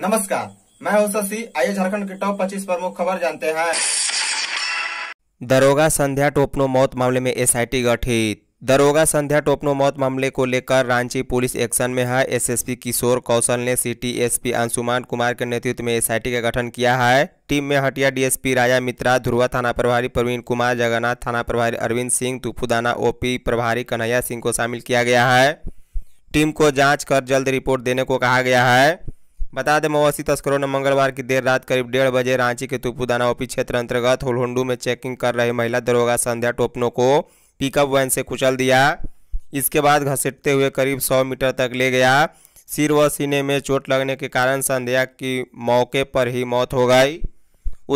नमस्कार मैं हूं शशि आइए झारखंड के टॉप 25 प्रमुख खबर जानते हैं दरोगा संध्या टोपनो मौत मामले में एसआईटी गठित दरोगा संध्या टोपनो मौत मामले को लेकर रांची पुलिस एक्शन में है एसएसपी किशोर कौशल ने सिटी एसपी अंशुमान कुमार के नेतृत्व में एसआईटी का गठन किया है टीम में हटिया डीएसपी राजा मित्रा ध्रुवा थाना प्रभारी प्रवीण कुमार जगन्नाथ थाना प्रभारी अरविंद सिंह तुफुदाना ओपी प्रभारी कन्हैया सिंह को शामिल किया गया है टीम को जाँच कर जल्द रिपोर्ट देने को कहा गया है बता दें मवासी तस्करों तो ने मंगलवार की देर रात करीब डेढ़ बजे रांची के तुपुदाना ओपी क्षेत्र अंतर्गत होलहुंडू में चेकिंग कर रहे महिला दरोगा संध्या टोपनो को पिकअप वैन से कुचल दिया इसके बाद घसीटते हुए करीब सौ मीटर तक ले गया सिर व सीने में चोट लगने के कारण संध्या की मौके पर ही मौत हो गई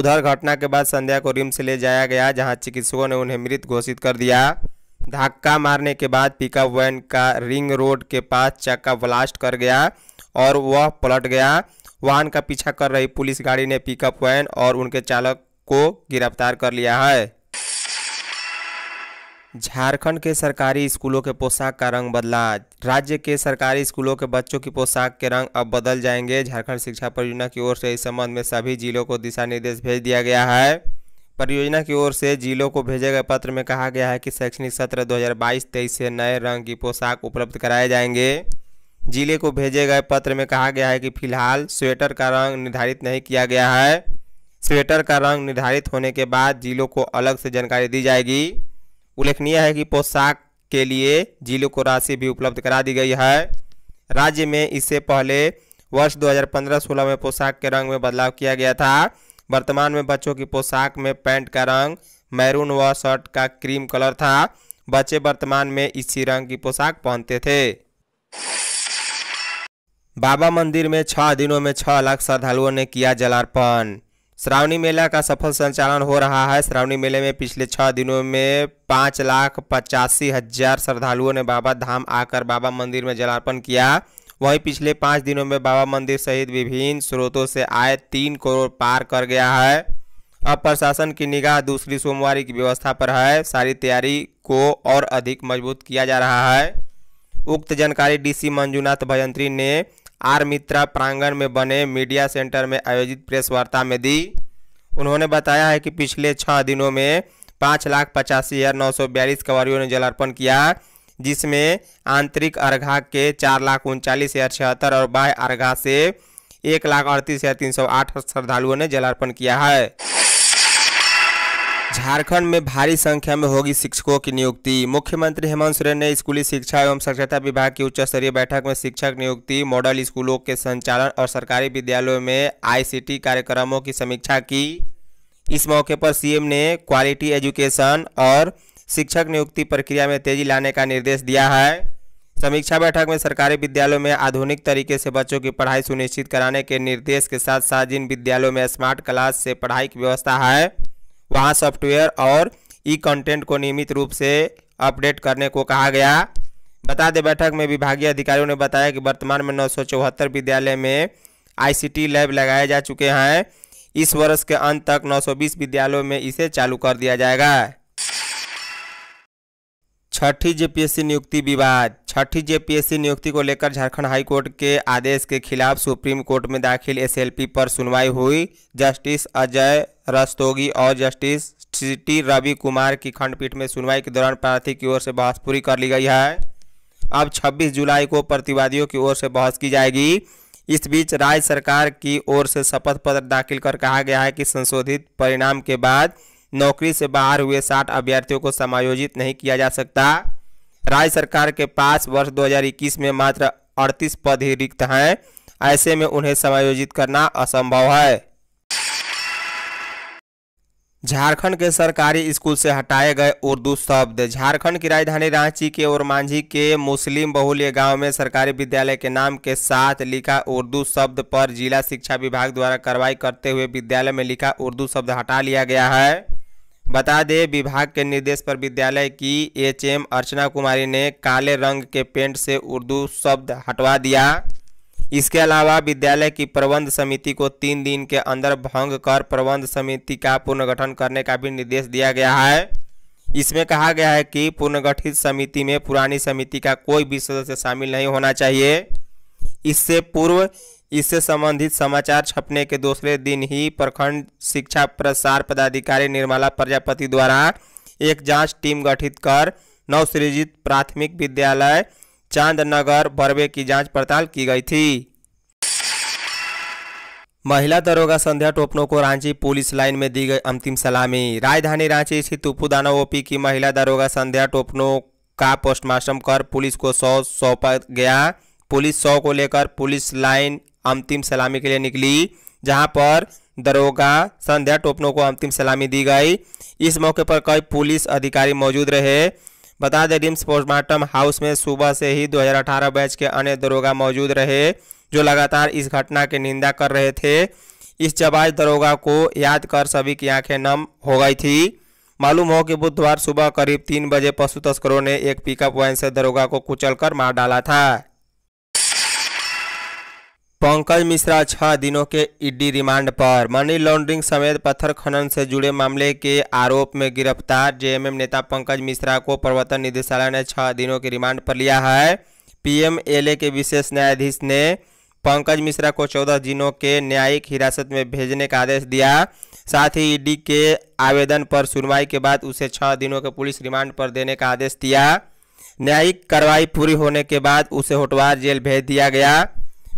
उधर घटना के बाद संध्या को रिम्स ले जाया गया जहां चिकित्सकों ने उन्हें मृत घोषित कर दिया धक्का मारने के बाद पिकअप वैन का रिंग रोड के पास चक्का ब्लास्ट कर गया और वह पलट गया वाहन का पीछा कर रही पुलिस गाड़ी ने पिकअप वैन और उनके चालक को गिरफ्तार कर लिया है झारखंड के सरकारी स्कूलों के पोशाक का रंग बदला राज्य के सरकारी स्कूलों के बच्चों की पोशाक के रंग अब बदल जाएंगे झारखंड शिक्षा परियोजना की ओर से इस संबंध में सभी जिलों को दिशा निर्देश भेज दिया गया है परियोजना की ओर से जिलों को भेजे गए पत्र में कहा गया है कि शैक्षणिक सत्र 2022-23 से नए रंग की पोशाक उपलब्ध कराए जाएंगे जिले को भेजे गए पत्र में कहा गया है कि फिलहाल स्वेटर का रंग निर्धारित नहीं किया गया है स्वेटर का रंग निर्धारित होने के बाद जिलों को अलग से जानकारी दी जाएगी उल्लेखनीय है कि पोशाक के लिए जिलों को राशि भी उपलब्ध करा दी गई है राज्य में इससे पहले वर्ष 2015-16 में पोशाक के रंग में बदलाव किया गया था वर्तमान में बच्चों की पोशाक में पैंट का रंग मैरून व शर्ट का क्रीम कलर था बच्चे वर्तमान में इसी रंग की पोशाक पहनते थे बाबा मंदिर में छह दिनों में छह लाख श्रद्धालुओं ने किया जलार्पण श्रावणी मेला का सफल संचालन हो रहा है श्रावणी मेले में पिछले छः दिनों में पाँच लाख पचासी हजार श्रद्धालुओं ने बाबा धाम आकर बाबा मंदिर में जलार्पण किया वहीं पिछले पाँच दिनों में बाबा मंदिर सहित विभिन्न स्रोतों से आए तीन करोड़ पार कर गया है अब प्रशासन की निगाह दूसरी सोमवार की व्यवस्था पर है सारी तैयारी को और अधिक मजबूत किया जा रहा है उक्त जानकारी डीसी मंजूनाथ भयंत्री ने आर मित्रा प्रांगण में बने मीडिया सेंटर में आयोजित प्रेस वार्ता में दी उन्होंने बताया है कि पिछले छः दिनों में पाँच लाख पचासी हज़ार नौ सौ बयालीस कंवरियों ने जलार्पण किया जिसमें आंतरिक अर्घा के चार लाख उनचालीस हज़ार छिहत्तर और बाह्य अर्घा से एक लाख अड़तीस हज़ार तीन सौ आठ श्रद्धालुओं ने जलार्पण किया है झारखंड में भारी संख्या में होगी शिक्षकों की नियुक्ति मुख्यमंत्री हेमंत सोरेन ने स्कूली शिक्षा एवं साक्षरता विभाग की उच्च स्तरीय बैठक में शिक्षक नियुक्ति मॉडल स्कूलों के संचालन और सरकारी विद्यालयों में आईसीटी कार्यक्रमों की समीक्षा की इस मौके पर सीएम ने क्वालिटी एजुकेशन और शिक्षक नियुक्ति प्रक्रिया में तेजी लाने का निर्देश दिया है समीक्षा बैठक में सरकारी विद्यालयों में आधुनिक तरीके से बच्चों की पढ़ाई सुनिश्चित कराने के निर्देश के साथ साथ जिन विद्यालयों में स्मार्ट क्लास से पढ़ाई की व्यवस्था है वहाँ सॉफ्टवेयर और ई कंटेंट को नियमित रूप से अपडेट करने को कहा गया बता दें बैठक में विभागीय अधिकारियों ने बताया कि वर्तमान में नौ विद्यालय में आईसीटी लैब लगाए जा चुके हैं इस वर्ष के अंत तक 920 विद्यालयों में इसे चालू कर दिया जाएगा छठी जेपीएससी नियुक्ति विवाद छठी जेपीएससी नियुक्ति को लेकर झारखंड हाई कोर्ट के आदेश के खिलाफ सुप्रीम कोर्ट में दाखिल एसएलपी पर सुनवाई हुई जस्टिस अजय रस्तोगी और जस्टिस टी रवि कुमार की खंडपीठ में सुनवाई के दौरान प्रार्थी की ओर से बहस पूरी कर ली गई है अब 26 जुलाई को प्रतिवादियों की ओर से बहस की जाएगी इस बीच राज्य सरकार की ओर से शपथ पत्र दाखिल कर कहा गया है कि संशोधित परिणाम के बाद नौकरी से बाहर हुए साठ अभ्यर्थियों को समायोजित नहीं किया जा सकता राज्य सरकार के पास वर्ष 2021 में मात्र अड़तीस पद ही रिक्त हैं ऐसे में उन्हें समायोजित करना असंभव है झारखंड के सरकारी स्कूल से हटाए गए उर्दू शब्द झारखंड की राजधानी रांची के और मांझी के मुस्लिम बहुल्य गांव में सरकारी विद्यालय के नाम के साथ लिखा उर्दू शब्द पर जिला शिक्षा विभाग द्वारा कार्रवाई करते हुए विद्यालय में लिखा उर्दू शब्द हटा लिया गया है बता दें विभाग के निर्देश पर विद्यालय की एचएम अर्चना कुमारी ने काले रंग के पेंट से उर्दू शब्द हटवा दिया इसके अलावा विद्यालय की प्रबंध समिति को तीन दिन के अंदर भंग कर प्रबंध समिति का पुनर्गठन करने का भी निर्देश दिया गया है इसमें कहा गया है कि पुनर्गठित समिति में पुरानी समिति का कोई भी सदस्य शामिल नहीं होना चाहिए इससे पूर्व इससे संबंधित समाचार छपने के दूसरे दिन ही प्रखंड शिक्षा प्रसार पदाधिकारी निर्मला प्रजापति द्वारा एक जांच टीम गठित कर नवसृजित प्राथमिक विद्यालय चांद नगर बरवे की जांच पड़ताल की गई थी महिला दरोगा संध्या टोपनो को रांची पुलिस लाइन में दी गई अंतिम सलामी राजधानी रांची स्थित तुपुदाना ओपी की महिला दरोगा संध्या टोपनो का पोस्टमार्टम कर पुलिस को सौ सौंपा गया पुलिस सौ को लेकर पुलिस लाइन अंतिम सलामी के लिए निकली जहां पर दरोगा संध्या टोपनो को अंतिम सलामी दी गई इस मौके पर कई पुलिस अधिकारी मौजूद रहे बता दें रिम्स पोस्टमार्टम हाउस में सुबह से ही 2018 बैच के अन्य दरोगा मौजूद रहे जो लगातार इस घटना की निंदा कर रहे थे इस जबाज दरोगा को याद कर सभी की आंखें नम हो गई थी मालूम हो कि बुधवार सुबह करीब तीन बजे पशु तस्करों ने एक पिकअप वैन से दरोगा को कुचलकर मार डाला था पंकज मिश्रा छह दिनों के ईडी रिमांड पर मनी लॉन्ड्रिंग समेत पत्थर खनन से जुड़े मामले के आरोप में गिरफ्तार जेएमएम नेता पंकज मिश्रा को प्रवर्तन निदेशालय ने छह दिनों के रिमांड पर लिया है पीएमएलए के विशेष न्यायाधीश ने पंकज मिश्रा को चौदह दिनों के न्यायिक हिरासत में भेजने का आदेश दिया साथ ही ईडी के आवेदन पर सुनवाई के बाद उसे छह दिनों के पुलिस रिमांड पर देने का आदेश दिया न्यायिक कार्रवाई पूरी होने के बाद उसे होटवार जेल भेज दिया गया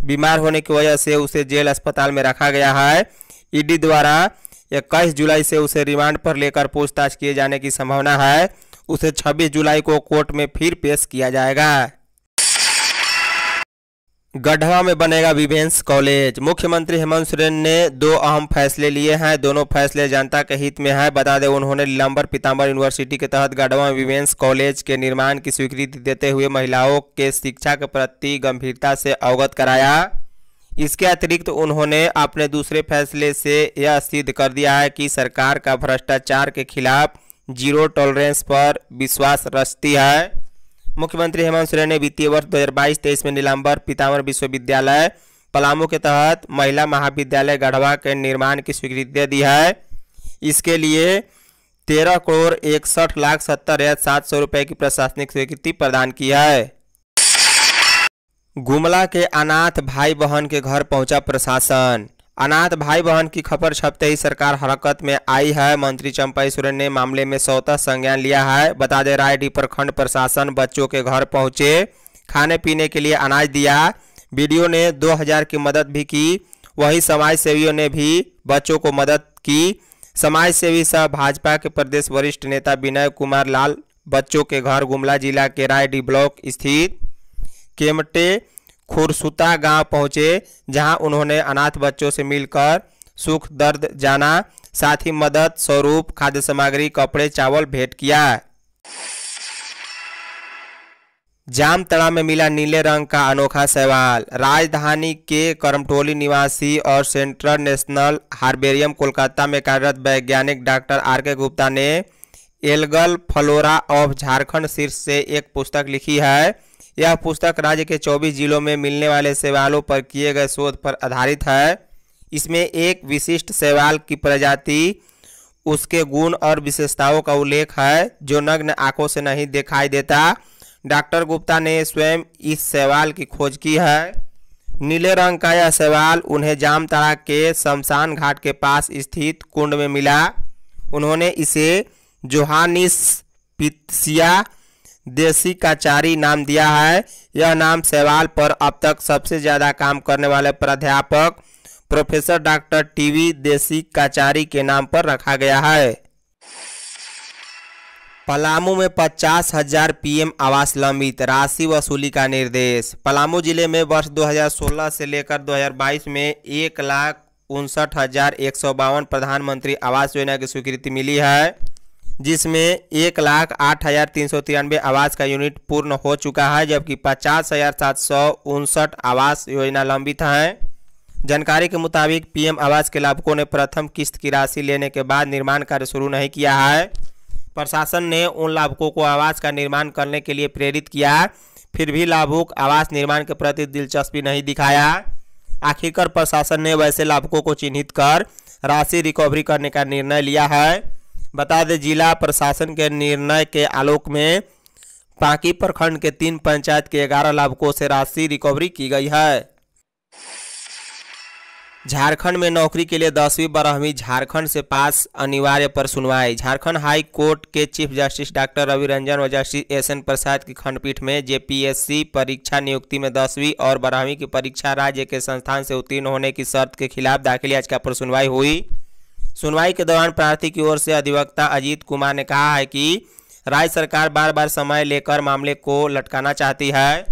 बीमार होने की वजह से उसे जेल अस्पताल में रखा गया है ईडी द्वारा इक्कीस जुलाई से उसे रिमांड पर लेकर पूछताछ किए जाने की संभावना है उसे 26 जुलाई को कोर्ट में फिर पेश किया जाएगा गढ़वा में बनेगा विभेंस कॉलेज मुख्यमंत्री हेमंत सोरेन ने दो अहम फैसले लिए हैं दोनों फैसले जनता के हित में है बता दें उन्होंने नीलम्बर पीताम्बर यूनिवर्सिटी के तहत गढ़वा में विभेंस कॉलेज के निर्माण की स्वीकृति देते हुए महिलाओं के शिक्षा के प्रति गंभीरता से अवगत कराया इसके अतिरिक्त उन्होंने अपने दूसरे फैसले से यह सिद्ध कर दिया है कि सरकार का भ्रष्टाचार के खिलाफ जीरो टॉलरेंस पर विश्वास रचती है मुख्यमंत्री हेमंत सोरेन ने वित्तीय वर्ष दो हजार में नीलाम्बर पीतामर विश्वविद्यालय पलामू के तहत महिला महाविद्यालय गढ़वा के निर्माण की स्वीकृति दी है इसके लिए तेरह करोड़ इकसठ लाख सत्तर हजार सात सौ रुपये की प्रशासनिक स्वीकृति प्रदान की है गुमला के अनाथ भाई बहन के घर पहुंचा प्रशासन अनाथ भाई बहन की खबर छपते ही सरकार हरकत में आई है मंत्री चंपाई सोरेन ने मामले में स्वतः संज्ञान लिया है बता दें रायडी प्रखंड प्रशासन बच्चों के घर पहुंचे खाने पीने के लिए अनाज दिया बीडीओ ने 2000 की मदद भी की वही समाज सेवियों ने भी बच्चों को मदद की समाज सेवी सह भाजपा के प्रदेश वरिष्ठ नेता विनय कुमार लाल बच्चों के घर गुमला जिला के रायडी ब्लॉक स्थित केमटे खुरसुता गांव पहुंचे जहां उन्होंने अनाथ बच्चों से मिलकर सुख दर्द जाना साथ ही मदद स्वरूप खाद्य सामग्री कपड़े चावल भेंट किया जामतड़ा में मिला नीले रंग का अनोखा सवाल राजधानी के करमटोली निवासी और सेंट्रल नेशनल हार्बेरियम कोलकाता में कार्यरत वैज्ञानिक डॉक्टर आर के गुप्ता ने एलगल फ्लोरा ऑफ झारखंड शीर्ष से एक पुस्तक लिखी है यह पुस्तक राज्य के 24 जिलों में मिलने वाले सेवालों पर किए गए शोध पर आधारित है इसमें एक विशिष्ट सेवाल की प्रजाति उसके गुण और विशेषताओं का उल्लेख है जो नग्न आंखों से नहीं दिखाई देता डॉक्टर गुप्ता ने स्वयं इस सेवाल की खोज की है नीले रंग का यह सेवाल उन्हें जामताड़ा के शमशान घाट के पास स्थित कुंड में मिला उन्होंने इसे जोहानिस पित्सिया देसी काचारी नाम दिया है यह नाम सेवाल पर अब तक सबसे ज़्यादा काम करने वाले प्राध्यापक प्रोफेसर डॉक्टर टीवी देसी काचारी के नाम पर रखा गया है पलामू में पचास हजार पीएम आवास लंबित राशि वसूली का निर्देश पलामू जिले में वर्ष 2016 से लेकर 2022 में एक लाख उनसठ हजार एक सौ बावन प्रधानमंत्री आवास योजना की स्वीकृति मिली है जिसमें एक लाख आठ हज़ार तीन सौ तिरानवे आवास का यूनिट पूर्ण हो चुका है जबकि पचास हज़ार सात सौ उनसठ आवास योजना लंबित हैं जानकारी के मुताबिक पीएम आवास के लाभुकों ने प्रथम किस्त की राशि लेने के बाद निर्माण कार्य शुरू नहीं किया है प्रशासन ने उन लाभुकों को आवास का निर्माण करने के लिए प्रेरित किया फिर भी लाभुक आवास निर्माण के प्रति दिलचस्पी नहीं दिखाया आखिरकार प्रशासन ने वैसे लाभुकों को चिन्हित कर राशि रिकवरी करने का निर्णय लिया है बता दें जिला प्रशासन के निर्णय के आलोक में पाकी प्रखंड के तीन पंचायत के ग्यारह लाभकों से राशि रिकवरी की गई है झारखंड में नौकरी के लिए दसवीं बारहवीं झारखंड से पास अनिवार्य पर सुनवाई झारखंड हाई कोर्ट के chief justice doctor Ravi Ranjan और जस्टिस एस एन प्रसाद की खंडपीठ में जेपीएससी परीक्षा नियुक्ति में दसवीं और बारहवीं की परीक्षा राज्य के संस्थान से उत्तीर्ण होने की शर्त के खिलाफ दाखिल याचिका पर सुनवाई हुई सुनवाई के दौरान प्रार्थी की ओर से अधिवक्ता अजीत कुमार ने कहा है कि राज्य सरकार बार बार समय लेकर मामले को लटकाना चाहती है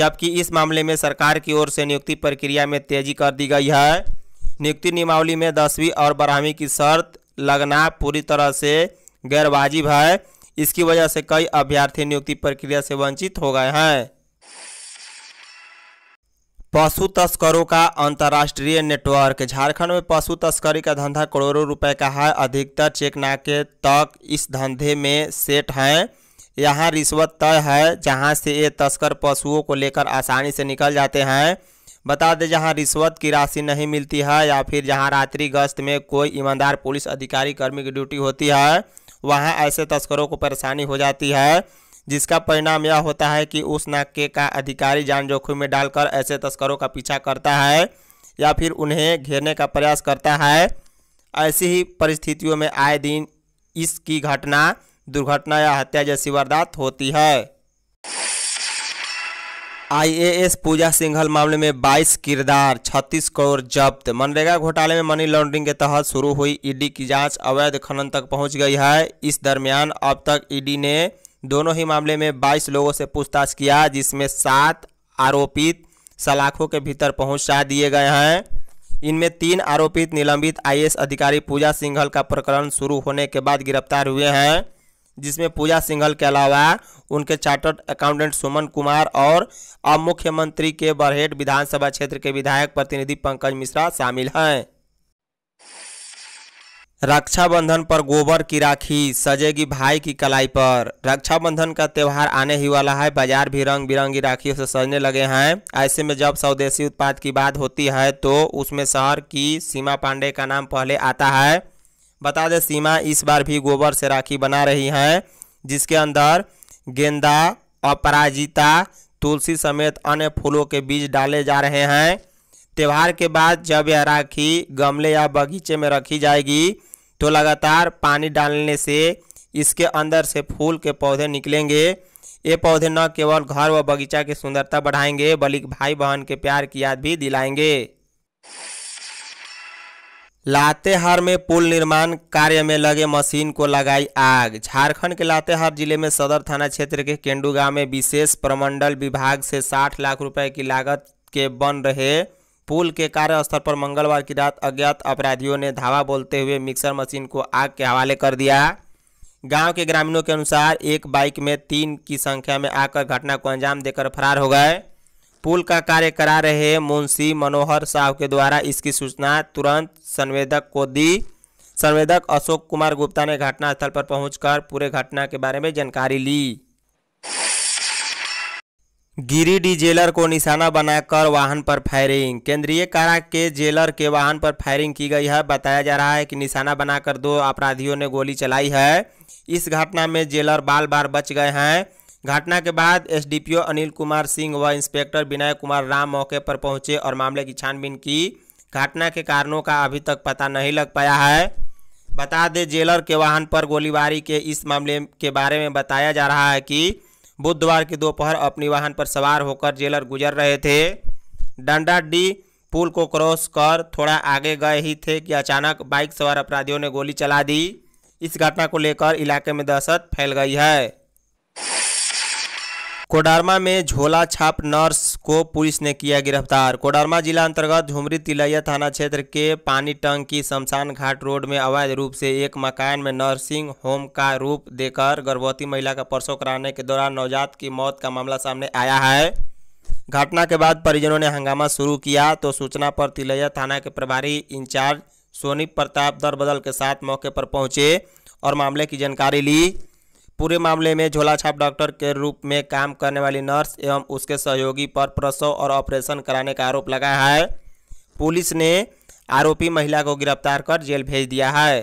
जबकि इस मामले में सरकार की ओर से नियुक्ति प्रक्रिया में तेजी कर दी गई है नियुक्ति नियमावली में दसवीं और बारहवीं की शर्त लगना पूरी तरह से गैरवाजिब है इसकी वजह से कई अभ्यर्थी नियुक्ति प्रक्रिया से वंचित हो गए हैं पशु तस्करों का अंतर्राष्ट्रीय नेटवर्क झारखंड में पशु तस्करी का धंधा करोड़ों रुपए का है अधिकतर चेक नाके तक इस धंधे में सेट हैं यहाँ रिश्वत तय है जहाँ से ये तस्कर पशुओं को लेकर आसानी से निकल जाते हैं बता दें जहाँ रिश्वत की राशि नहीं मिलती है या फिर जहाँ रात्रि गश्त में कोई ईमानदार पुलिस अधिकारी कर्मी की ड्यूटी होती है वहाँ ऐसे तस्करों को परेशानी हो जाती है जिसका परिणाम यह होता है कि उस नाके का अधिकारी जान जोखिम में डालकर ऐसे तस्करों का पीछा करता है या फिर उन्हें घेरने का प्रयास करता है ऐसी ही परिस्थितियों में आए दिन इसकी घटना दुर्घटना या हत्या जैसी वारदात होती है आईएएस पूजा सिंघल मामले में 22 किरदार 36 करोड़ जब्त मनरेगा घोटाले में मनी लॉन्ड्रिंग के तहत शुरू हुई ईडी की जांच अवैध खनन तक पहुंच गई है इस दरमियान अब तक ईडी ने दोनों ही मामले में बाईस लोगों से पूछताछ किया जिसमें सात आरोपित सलाखों के भीतर पहुंचा दिए गए हैं इनमें तीन आरोपित निलंबित आईएएस अधिकारी पूजा सिंघल का प्रकरण शुरू होने के बाद गिरफ्तार हुए हैं जिसमें पूजा सिंघल के अलावा उनके चार्टर्ड अकाउंटेंट सुमन कुमार और अब मुख्यमंत्री के बरहेट विधानसभा क्षेत्र के विधायक प्रतिनिधि पंकज मिश्रा शामिल हैं रक्षाबंधन पर गोबर की राखी सजेगी भाई की कलाई पर रक्षाबंधन का त्यौहार आने ही वाला है बाजार भी रंग बिरंगी राखियों से सजने लगे हैं ऐसे में जब स्वदेशी उत्पाद की बात होती है तो उसमें शहर की सीमा पांडे का नाम पहले आता है बता दें सीमा इस बार भी गोबर से राखी बना रही हैं जिसके अंदर गेंदा अपराजिता तुलसी समेत अन्य फूलों के बीज डाले जा रहे हैं त्यौहार के बाद जब यह राखी गमले या बगीचे में रखी जाएगी तो लगातार पानी डालने से इसके अंदर से फूल के पौधे निकलेंगे ये पौधे न केवल घर व बगीचा की सुंदरता बढ़ाएंगे बल्कि भाई बहन के प्यार की याद भी दिलाएंगे लातेहार में पुल निर्माण कार्य में लगे मशीन को लगाई आग झारखंड के लातेहार जिले में सदर थाना क्षेत्र के केंडू गांव में विशेष प्रमंडल विभाग से 60 लाख रुपए की लागत के बन रहे पुल के कार्यस्थल पर मंगलवार की रात अज्ञात अपराधियों ने धावा बोलते हुए मिक्सर मशीन को आग के हवाले कर दिया गांव के ग्रामीणों के अनुसार एक बाइक में तीन की संख्या में आकर घटना को अंजाम देकर फरार हो गए पुल का कार्य करा रहे मुंशी मनोहर साहू के द्वारा इसकी सूचना तुरंत संवेदक को दी संवेदक अशोक कुमार गुप्ता ने घटनास्थल पर पहुंचकर पूरे घटना के बारे में जानकारी ली गिरिडीह जेलर को निशाना बनाकर वाहन पर फायरिंग केंद्रीय कारा के जेलर के वाहन पर फायरिंग की गई है बताया जा रहा है कि निशाना बनाकर दो अपराधियों ने गोली चलाई है इस घटना में जेलर बाल बार बच गए हैं घटना के बाद एसडीपीओ अनिल कुमार सिंह व इंस्पेक्टर विनय कुमार राम मौके पर पहुंचे और मामले की छानबीन की घटना के कारणों का अभी तक पता नहीं लग पाया है बता दें जेलर के वाहन पर गोलीबारी के इस मामले के बारे में बताया जा रहा है कि बुधवार की दोपहर अपनी वाहन पर सवार होकर जेलर गुजर रहे थे डंडा डी पुल को क्रॉस कर थोड़ा आगे गए ही थे कि अचानक बाइक सवार अपराधियों ने गोली चला दी इस घटना को लेकर इलाके में दहशत फैल गई है कोडरमा में झोला छाप नर्स को पुलिस ने किया गिरफ्तार कोडरमा जिला अंतर्गत झुमरी तिलैया थाना क्षेत्र के पानी टंकी की शमशान घाट रोड में अवैध रूप से एक मकान में नर्सिंग होम का रूप देकर गर्भवती महिला का प्रसव कराने के दौरान नवजात की मौत का मामला सामने आया है घटना के बाद परिजनों ने हंगामा शुरू किया तो सूचना पर तिलैया थाना के प्रभारी इंचार्ज सोनी प्रताप दर के साथ मौके पर पहुंचे और मामले की जानकारी ली पूरे मामले में झोला छाप डॉक्टर के रूप में काम करने वाली नर्स एवं उसके सहयोगी पर प्रसव और ऑपरेशन कराने का आरोप लगा है पुलिस ने आरोपी महिला को गिरफ्तार कर जेल भेज दिया है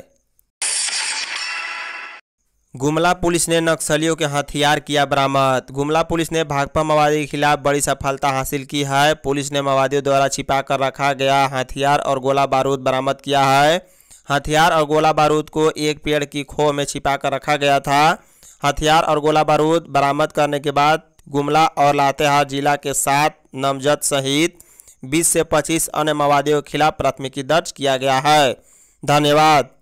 गुमला पुलिस ने नक्सलियों के हथियार किया बरामद गुमला पुलिस ने भाकपा माओवादी के खिलाफ बड़ी सफलता हासिल की है पुलिस ने माओवादियों द्वारा छिपा कर रखा गया हथियार और गोला बारूद बरामद किया है हथियार और गोला बारूद को एक पेड़ की खो में छिपा कर रखा गया था हथियार और गोला बारूद बरामद करने के बाद गुमला और लातेहार जिला के सात नामजद सहित 20 से 25 अन्य मवादियों के खिलाफ प्राथमिकी दर्ज किया गया है धन्यवाद